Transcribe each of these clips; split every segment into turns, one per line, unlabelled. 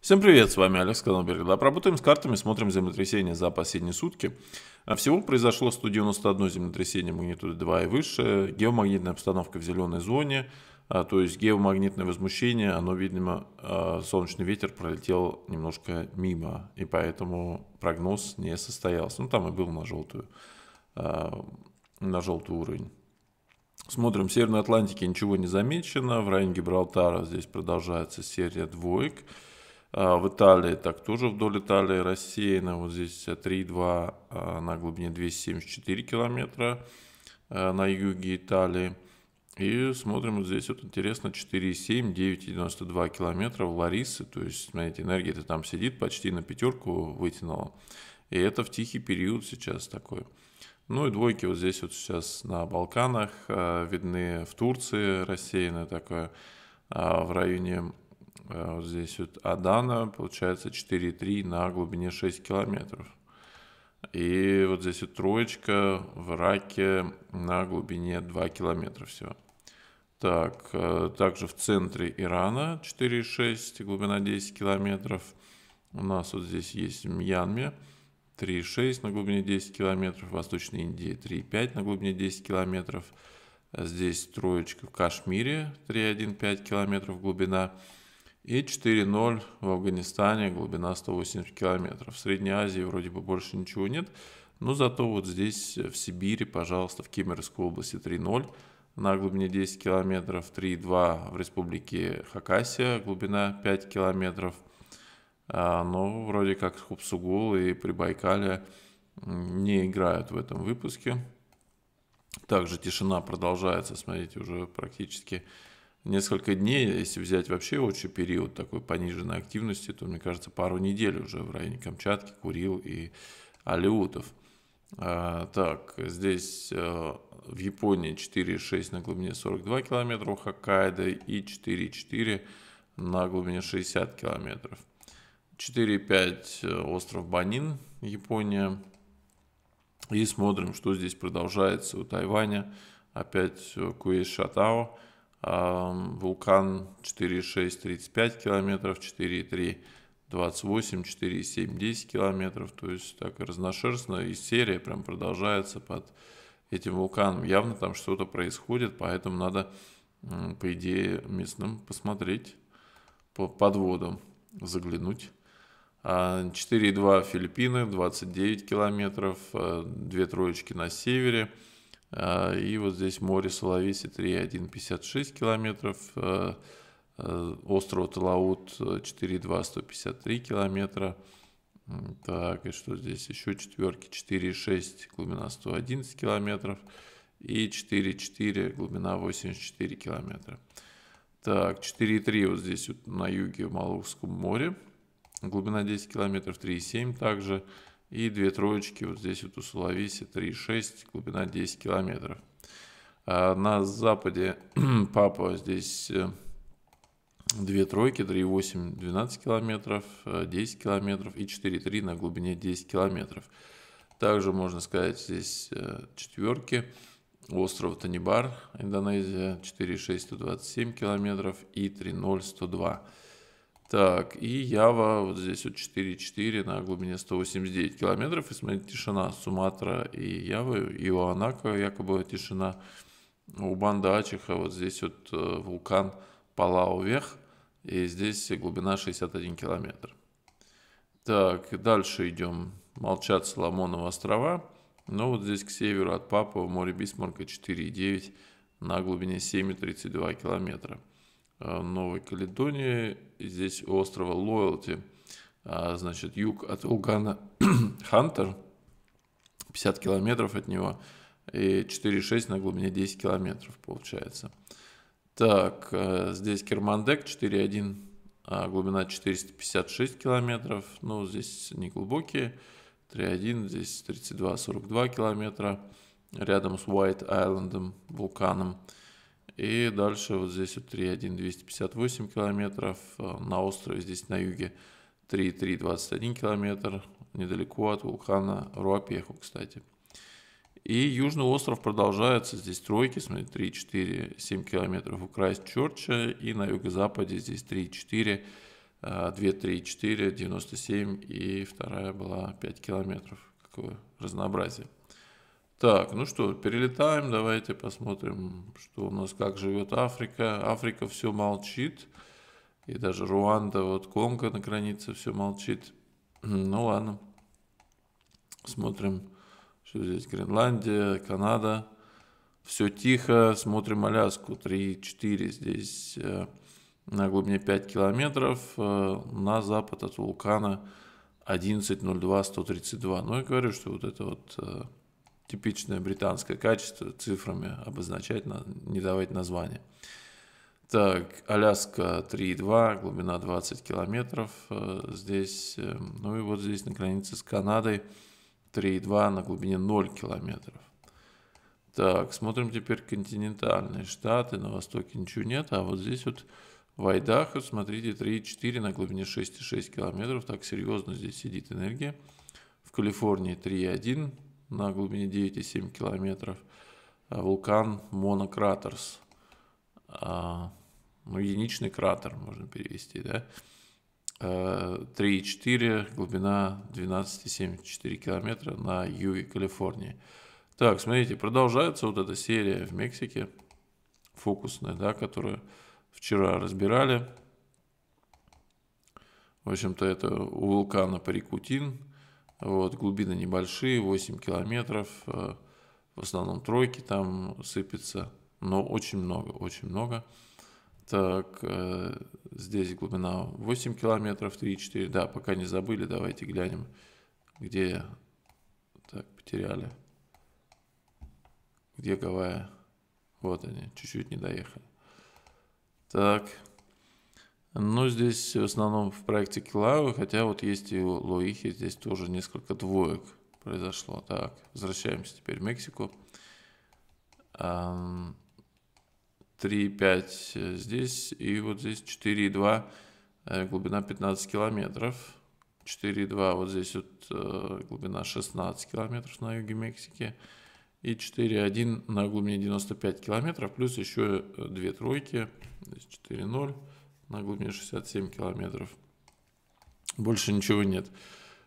Всем привет, с вами Алекс Каноберг. Да, работаем с картами, смотрим землетрясения за последние сутки. А всего произошло 191 землетрясение магнитуды 2 и выше, геомагнитная обстановка в зеленой зоне, а, то есть геомагнитное возмущение, оно, видимо, а, солнечный ветер пролетел немножко мимо, и поэтому прогноз не состоялся. Ну, там и был на желтую, на желтый уровень. Смотрим, в Северной Атлантике ничего не замечено, в районе Гибралтара здесь продолжается серия двоек – а, в Италии так тоже вдоль Италии рассеяно. Вот здесь 3,2 э, а, на глубине 274 километра э, на юге Италии. И смотрим вот здесь вот интересно 4,7, 9,92 километра в Ларисе. То есть, смотрите, энергия-то там сидит, почти на пятерку вытянула. И это в тихий период сейчас такой. Ну и двойки вот здесь вот сейчас на Балканах э, видны в Турции рассеянное такое а, в районе Э, вот здесь вот Адана, получается 4,3 на глубине 6 километров. И вот здесь вот троечка в Раке на глубине 2 километра всего. Так, э, также в центре Ирана 4,6, глубина 10 километров. У нас вот здесь есть в Мьянме 3,6 на глубине 10 километров, Восточной Индии 3,5 на глубине 10 километров. Здесь троечка в Кашмире 3,1,5 километров глубина. И 4-0 в Афганистане, глубина 180 километров. В Средней Азии вроде бы больше ничего нет, но зато вот здесь, э, в Сибири, пожалуйста, в Кемеровской области 3-0 на глубине 10 километров, 3,2 в республике Хакасия, глубина 5 километров. А, но вроде как Хупсугул и Прибайкале не играют в этом выпуске. Также тишина продолжается, смотрите, уже практически несколько дней, а если взять вообще общий период такой пониженной активности, то, мне кажется, пару недель уже в районе Камчатки, Курил и Алиутов. А, так, здесь а, в Японии 4,6 на глубине 42 километра у Хоккайдо и 4,4 на глубине 60 километров. 4,5 э, остров Банин, Япония. И смотрим, что здесь продолжается у Тайваня. Опять э, Куэс Шатао – Вулкан 4,6 35 километров, 4,3 28, 4,7 10 километров. То есть так разношерстно и серия прям продолжается под этим вулканом. Явно там что-то происходит, поэтому надо, по идее, местным посмотреть по подводам, заглянуть. 4,2 а, Филиппины, 29 километров, э, две троечки на севере – а, и вот здесь море Соловиси 3,156 километров, а, а, остров Талаут 4,253 километра. Так, и что здесь еще? Четверки 4,6, глубина 111 километров. И 4,4, глубина 84 километра. Так, 4,3 вот здесь вот на юге в Маловском море. Глубина 10 километров, 3,7 также. И две троечки вот здесь вот у Соловиси 3,6, глубина 10 километров. А на западе Папа здесь э, две тройки, 3,8, 12 километров, 10 э, километров и 4,3 на глубине 10 километров. Также можно сказать здесь э, четверки. Остров Танибар, Индонезия, 4,6, 127 километров и 3,0, 102. Так, и Ява вот здесь вот 4,4 на глубине 189 километров. И смотрите, тишина Суматра и Явы, и у Анака якобы тишина. У Банда Ачиха вот здесь вот э, вулкан Палау вверх, и здесь глубина 61 километр. Так, дальше идем. Молчат Соломоновы острова. Но ну, вот здесь к северу от Папа в море Бисмарка 4,9 на глубине 7,32 километра. Э, Новой Каледонии, здесь у острова Лоялти, а, значит, юг от Улгана Хантер, 50 километров от него, и 4,6 на глубине 10 километров получается. Так, э, здесь Кермандек 4,1, а, глубина 456 километров, ну, здесь не глубокие, 3,1, здесь 32-42 километра, рядом с Уайт-Айлендом, вулканом, и дальше вот здесь вот 3,1 258 километров. Э, на острове здесь на юге 3,3 21 километр. Недалеко от вулкана Руапеху, кстати. И Южный остров продолжается. Здесь тройки, смотрите, 3, 4, 7 километров у Крайстчерча. И на юго-западе здесь 3, 4, 2, 3, 4, 97. И вторая была 5 километров. Какое разнообразие. Так, ну что, перелетаем, давайте посмотрим, что у нас, как живет Африка. Африка все молчит, и даже Руанда, вот Конго на границе все молчит. Ну ладно, смотрим, что здесь Гренландия, Канада. Все тихо, смотрим Аляску, 3-4 здесь э, на глубине 5 километров, э, на запад от вулкана 11.02.132. Ну и говорю, что вот это вот э, типичное британское качество, цифрами обозначать, не давать название. Так, Аляска 3,2, глубина 20 километров э, здесь. Э, ну и вот здесь на границе с Канадой 3,2 на глубине 0 километров. Так, смотрим теперь континентальные штаты. На востоке ничего нет, а вот здесь вот в Айдахо, смотрите, 3,4 на глубине 6,6 километров. Так серьезно здесь сидит энергия. В Калифорнии 3,1 на глубине 9,7 километров. Э, вулкан Монократерс. Э, ну, единичный кратер можно перевести, да? 3,4, э, глубина 12,74 километра на юге Калифорнии. Так, смотрите, продолжается вот эта серия в Мексике, фокусная, да, которую вчера разбирали. В общем-то, это у вулкана Парикутин, вот, глубины небольшие, 8 километров. Э, в основном тройки там сыпется, но очень много, очень много. Так, э, здесь глубина 8 километров, 3-4. Да, пока не забыли, давайте глянем, где так, потеряли. Где Гавайи? Вот они, чуть-чуть не доехали. Так, ну здесь в основном в проекте Килавы, хотя вот есть и Лоихи, здесь тоже несколько двоек произошло. Так, возвращаемся теперь в Мексику. 3,5 э, здесь, и вот здесь 4,2, э, глубина 15 километров. 4,2 вот здесь вот э, глубина 16 километров на юге Мексики. И 4,1 на глубине 95 километров, плюс еще две тройки, здесь 4,0 на глубине 67 километров. Больше ничего нет.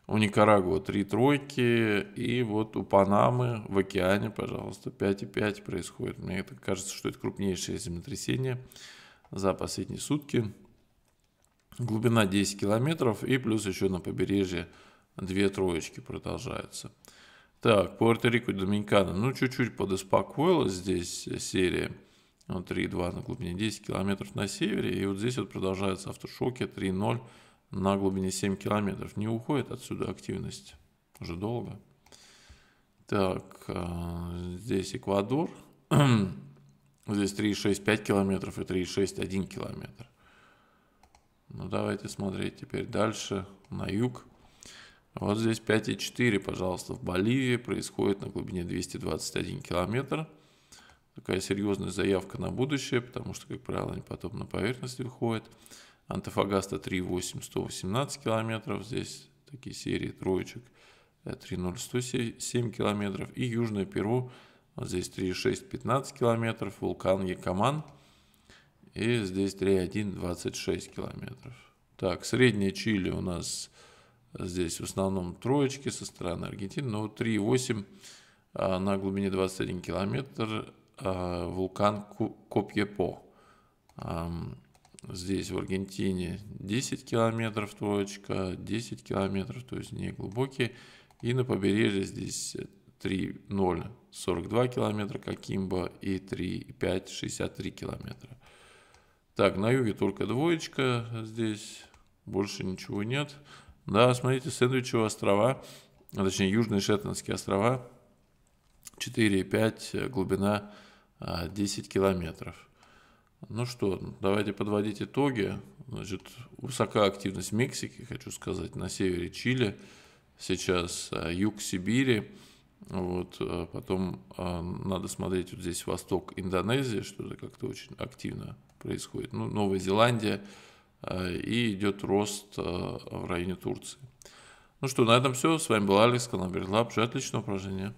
У Никарагуа три тройки, и вот у Панамы в океане, пожалуйста, 5,5 происходит. Мне это кажется, что это крупнейшее землетрясение за последние сутки. Глубина 10 километров, и плюс еще на побережье две троечки продолжаются. Так, Пуэрто-Рико и Доминикана. Ну, чуть-чуть подоспокоилась здесь серия. Вот 3,2 на глубине 10 километров на севере. И вот здесь вот продолжаются автошоки 3,0 на глубине 7 километров. Не уходит отсюда активность уже долго. Так, э, здесь Эквадор. здесь 3,6 5 километров и 3,6 1 километр. Ну, давайте смотреть теперь дальше, на юг. Вот здесь 5,4, пожалуйста, в Боливии происходит на глубине 221 километр такая серьезная заявка на будущее, потому что, как правило, они потом на поверхность выходят. Антофагаста 3,8, 118 километров, здесь такие серии троечек 3,0, э, 107 километров. И Южное Перу, вот здесь 3,6, 15 километров, вулкан Якоман, и здесь 3,1, 26 километров. Так, среднее Чили у нас здесь в основном троечки со стороны Аргентины, но ну, 3,8 э, на глубине 21 километр Э, вулкан Копьепо. Здесь в Аргентине 10 километров точка, 10 километров, то есть не глубокие. И на побережье здесь 3,0, 42 километра, Кокимба и 3,5, 63 километра. Так, на юге только двоечка, здесь больше ничего нет. Да, смотрите, Сэндвичевые острова, точнее Южные Шетландские острова, 4,5, э, глубина 10 а, километров. Ну что, давайте подводить итоги. Значит, высокая активность Мексики, хочу сказать, на севере Чили, сейчас а, юг Сибири, вот, а, потом надо смотреть вот здесь восток Индонезии, что-то как-то очень активно происходит, ну, Новая Зеландия, и идет рост в районе Турции. Ну что, на этом все. С вами был Алекс, канал Береглаб. отличного упражнения.